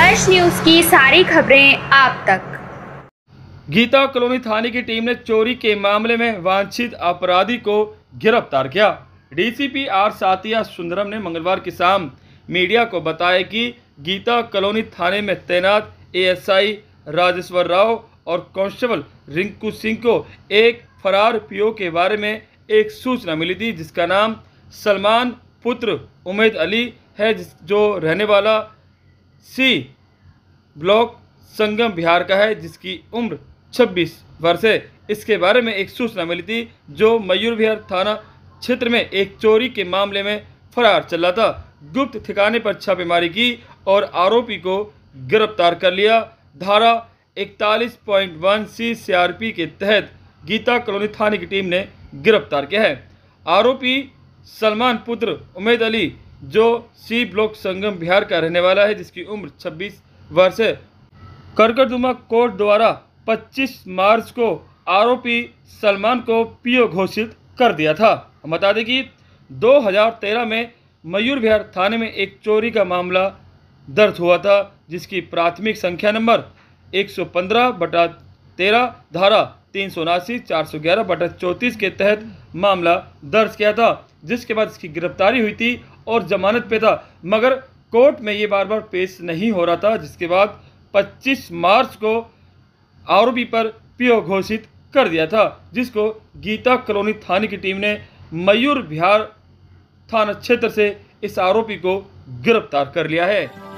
अर्श न्यूज की सारी खबरें आप तक गीता कॉलोनी थाने की टीम ने चोरी के मामले में वांछित अपराधी को गिरफ्तार किया डीसीपी आर सातिया सुंदरम ने मंगलवार की शाम मीडिया को बताया कि गीता कॉलोनी थाने में तैनात एएसआई राजेश्वर राव और कांस्टेबल रिंकू सिंह को एक फरार पीओ के बारे में एक सूचना मिली थी जिसका नाम सलमान पुत्र उमेद अली है जो रहने वाला सी ब्लॉक संगम बिहार का है जिसकी उम्र 26 वर्ष है इसके बारे में एक सूचना मिली थी जो मयूर विहार थाना क्षेत्र में एक चोरी के मामले में फरार चल रहा था गुप्त ठिकाने पर छापेमारी की और आरोपी को गिरफ्तार कर लिया धारा 41.1 सी पी के तहत गीता कॉलोनी थाने की टीम ने गिरफ्तार किया है आरोपी सलमान पुत्र उमेद अली जो सी ब्लॉक संगम बिहार का रहने वाला है जिसकी उम्र 26 वर्ष है करकटुमा कोर्ट द्वारा 25 मार्च को आरोपी सलमान को पीओ घोषित कर दिया था हम बता दें कि 2013 में मयूर विहार थाने में एक चोरी का मामला दर्ज हुआ था जिसकी प्राथमिक संख्या नंबर 115 बटा तेरह धारा तीन सौ उनासी चार सौ ग्यारह बटा चौंतीस के तहत मामला दर्ज किया था जिसके बाद इसकी गिरफ्तारी हुई थी और जमानत पे था मगर कोर्ट में ये बार बार पेश नहीं हो रहा था जिसके बाद 25 मार्च को आरोपी पर पीओ घोषित कर दिया था जिसको गीता कॉलोनी थाने की टीम ने मयूर बिहार थाना क्षेत्र से इस आरोपी को गिरफ्तार कर लिया है